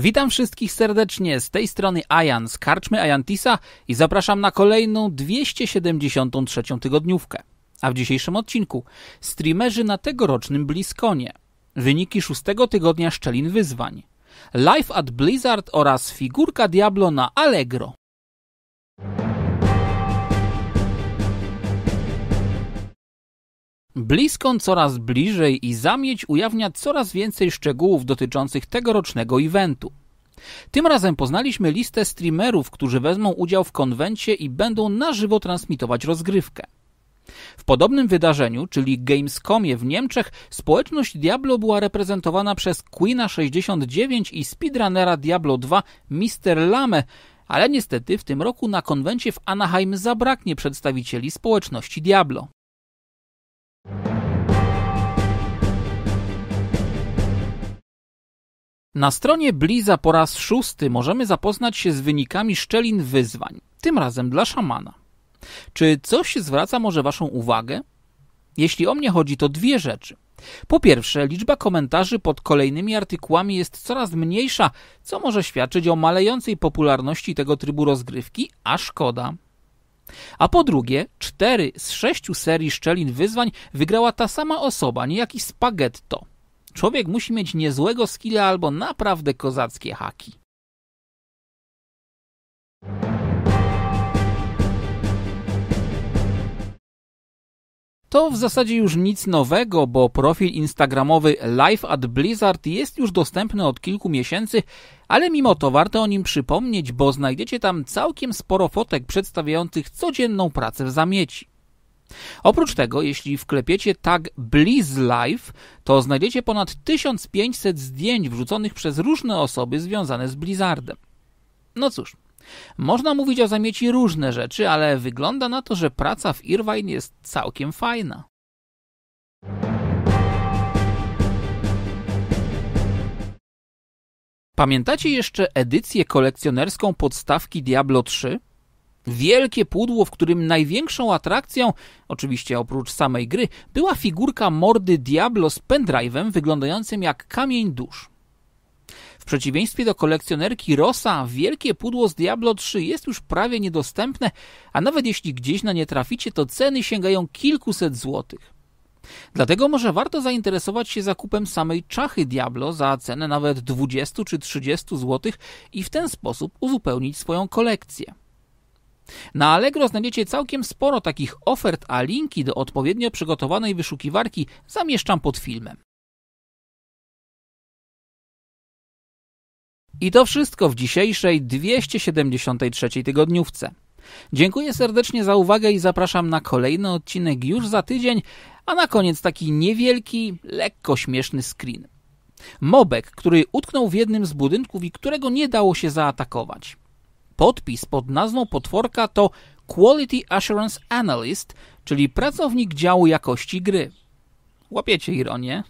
Witam wszystkich serdecznie, z tej strony Ajan z Karczmy Ajantisa i zapraszam na kolejną 273 tygodniówkę. A w dzisiejszym odcinku streamerzy na tegorocznym Bliskonie, wyniki szóstego tygodnia szczelin wyzwań, live at Blizzard oraz figurka Diablo na Allegro. Bliskon coraz bliżej i zamieć ujawnia coraz więcej szczegółów dotyczących tegorocznego eventu. Tym razem poznaliśmy listę streamerów, którzy wezmą udział w konwencie i będą na żywo transmitować rozgrywkę. W podobnym wydarzeniu, czyli Gamescomie w Niemczech, społeczność Diablo była reprezentowana przez Queena69 i speedrunnera Diablo 2 Mr. Lame, ale niestety w tym roku na konwencie w Anaheim zabraknie przedstawicieli społeczności Diablo. Na stronie Bliza po raz szósty możemy zapoznać się z wynikami szczelin wyzwań, tym razem dla szamana. Czy coś zwraca może Waszą uwagę? Jeśli o mnie chodzi, to dwie rzeczy. Po pierwsze, liczba komentarzy pod kolejnymi artykułami jest coraz mniejsza, co może świadczyć o malejącej popularności tego trybu rozgrywki, a szkoda. A po drugie, cztery z sześciu serii szczelin wyzwań wygrała ta sama osoba, niejaki Spaghetto. Człowiek musi mieć niezłego skilla albo naprawdę kozackie haki. To w zasadzie już nic nowego, bo profil instagramowy Life at Blizzard jest już dostępny od kilku miesięcy, ale mimo to warto o nim przypomnieć, bo znajdziecie tam całkiem sporo fotek przedstawiających codzienną pracę w zamieci. Oprócz tego, jeśli wklepiecie tag BlizzLife, to znajdziecie ponad 1500 zdjęć wrzuconych przez różne osoby związane z Blizzardem. No cóż, można mówić o zamieci różne rzeczy, ale wygląda na to, że praca w Irvine jest całkiem fajna. Pamiętacie jeszcze edycję kolekcjonerską podstawki Diablo 3? Wielkie pudło, w którym największą atrakcją, oczywiście oprócz samej gry, była figurka mordy Diablo z pendrive'em wyglądającym jak kamień dusz. W przeciwieństwie do kolekcjonerki Rosa, wielkie pudło z Diablo 3 jest już prawie niedostępne, a nawet jeśli gdzieś na nie traficie, to ceny sięgają kilkuset złotych. Dlatego może warto zainteresować się zakupem samej czachy Diablo za cenę nawet 20 czy 30 zł i w ten sposób uzupełnić swoją kolekcję. Na Allegro znajdziecie całkiem sporo takich ofert, a linki do odpowiednio przygotowanej wyszukiwarki zamieszczam pod filmem. I to wszystko w dzisiejszej 273 tygodniówce. Dziękuję serdecznie za uwagę i zapraszam na kolejny odcinek już za tydzień, a na koniec taki niewielki, lekko śmieszny screen. Mobek, który utknął w jednym z budynków i którego nie dało się zaatakować podpis pod nazwą potworka to Quality Assurance Analyst, czyli pracownik działu jakości gry. Łapiecie ironię?